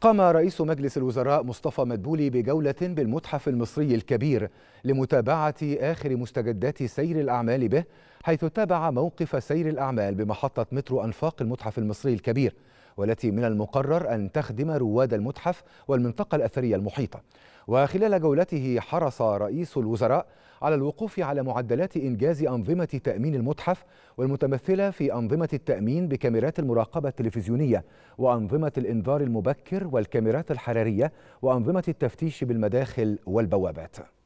قام رئيس مجلس الوزراء مصطفى مدبولي بجولة بالمتحف المصري الكبير لمتابعة آخر مستجدات سير الأعمال به حيث تابع موقف سير الأعمال بمحطة مترو أنفاق المتحف المصري الكبير والتي من المقرر أن تخدم رواد المتحف والمنطقة الأثرية المحيطة وخلال جولته حرص رئيس الوزراء على الوقوف على معدلات إنجاز أنظمة تأمين المتحف والمتمثلة في أنظمة التأمين بكاميرات المراقبة التلفزيونية وأنظمة الإنذار المبكر والكاميرات الحرارية وأنظمة التفتيش بالمداخل والبوابات